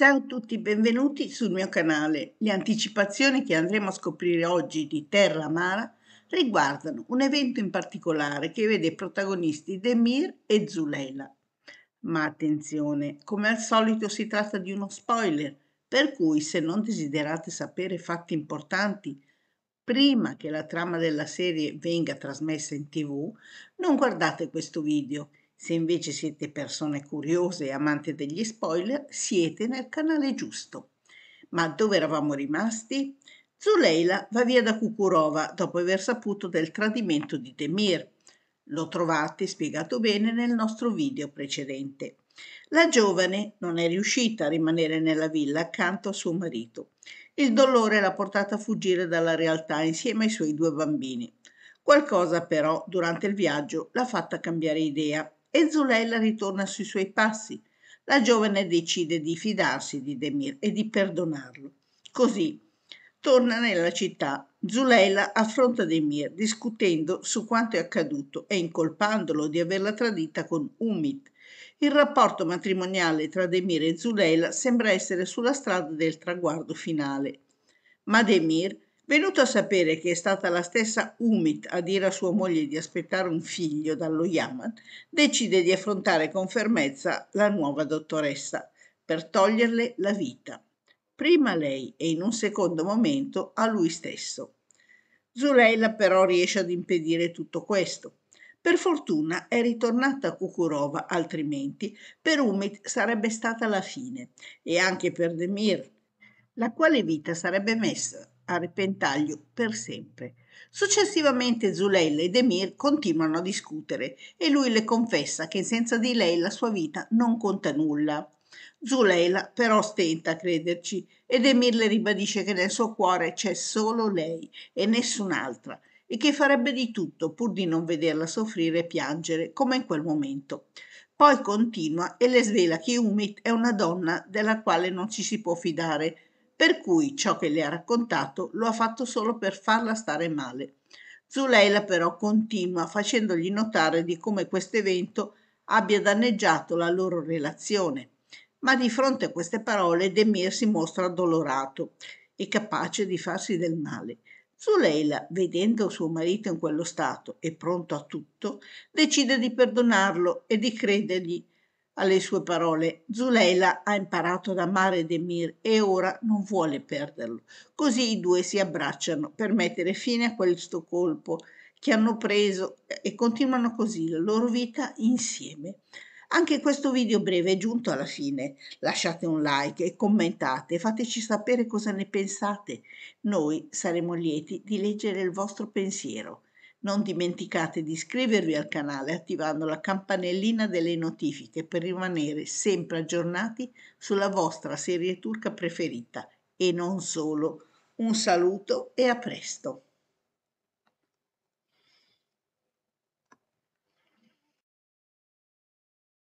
Ciao a tutti, benvenuti sul mio canale. Le anticipazioni che andremo a scoprire oggi di Terra Amara riguardano un evento in particolare che vede protagonisti Demir e Zuleila. Ma attenzione, come al solito si tratta di uno spoiler, per cui se non desiderate sapere fatti importanti prima che la trama della serie venga trasmessa in tv, non guardate questo video se invece siete persone curiose e amanti degli spoiler, siete nel canale giusto. Ma dove eravamo rimasti? Zuleila va via da Kukurova dopo aver saputo del tradimento di Demir. Lo trovate spiegato bene nel nostro video precedente. La giovane non è riuscita a rimanere nella villa accanto a suo marito. Il dolore l'ha portata a fuggire dalla realtà insieme ai suoi due bambini. Qualcosa però durante il viaggio l'ha fatta cambiare idea e Zulella ritorna sui suoi passi. La giovane decide di fidarsi di Demir e di perdonarlo. Così torna nella città. Zulella affronta Demir discutendo su quanto è accaduto e incolpandolo di averla tradita con Umit. Il rapporto matrimoniale tra Demir e Zuleila sembra essere sulla strada del traguardo finale. Ma Demir Venuto a sapere che è stata la stessa Umit a dire a sua moglie di aspettare un figlio dallo Yaman, decide di affrontare con fermezza la nuova dottoressa per toglierle la vita, prima a lei e in un secondo momento a lui stesso. Zuleila però riesce ad impedire tutto questo. Per fortuna è ritornata a Kukurova, altrimenti per Umit sarebbe stata la fine e anche per Demir, la quale vita sarebbe messa a repentaglio per sempre. Successivamente Zuleil ed Emir continuano a discutere e lui le confessa che senza di lei la sua vita non conta nulla. Zuleila però stenta a crederci ed Emir le ribadisce che nel suo cuore c'è solo lei e nessun'altra e che farebbe di tutto pur di non vederla soffrire e piangere come in quel momento. Poi continua e le svela che Umit è una donna della quale non ci si può fidare, per cui ciò che le ha raccontato lo ha fatto solo per farla stare male. Zuleila però continua facendogli notare di come questo evento abbia danneggiato la loro relazione. Ma di fronte a queste parole Demir si mostra addolorato e capace di farsi del male. Zuleila, vedendo suo marito in quello stato e pronto a tutto, decide di perdonarlo e di credergli alle sue parole Zuleila ha imparato ad amare Demir e ora non vuole perderlo. Così i due si abbracciano per mettere fine a questo colpo che hanno preso e continuano così la loro vita insieme. Anche questo video breve è giunto alla fine. Lasciate un like e commentate, fateci sapere cosa ne pensate. Noi saremo lieti di leggere il vostro pensiero. Non dimenticate di iscrivervi al canale attivando la campanellina delle notifiche per rimanere sempre aggiornati sulla vostra serie turca preferita e non solo. Un saluto e a presto!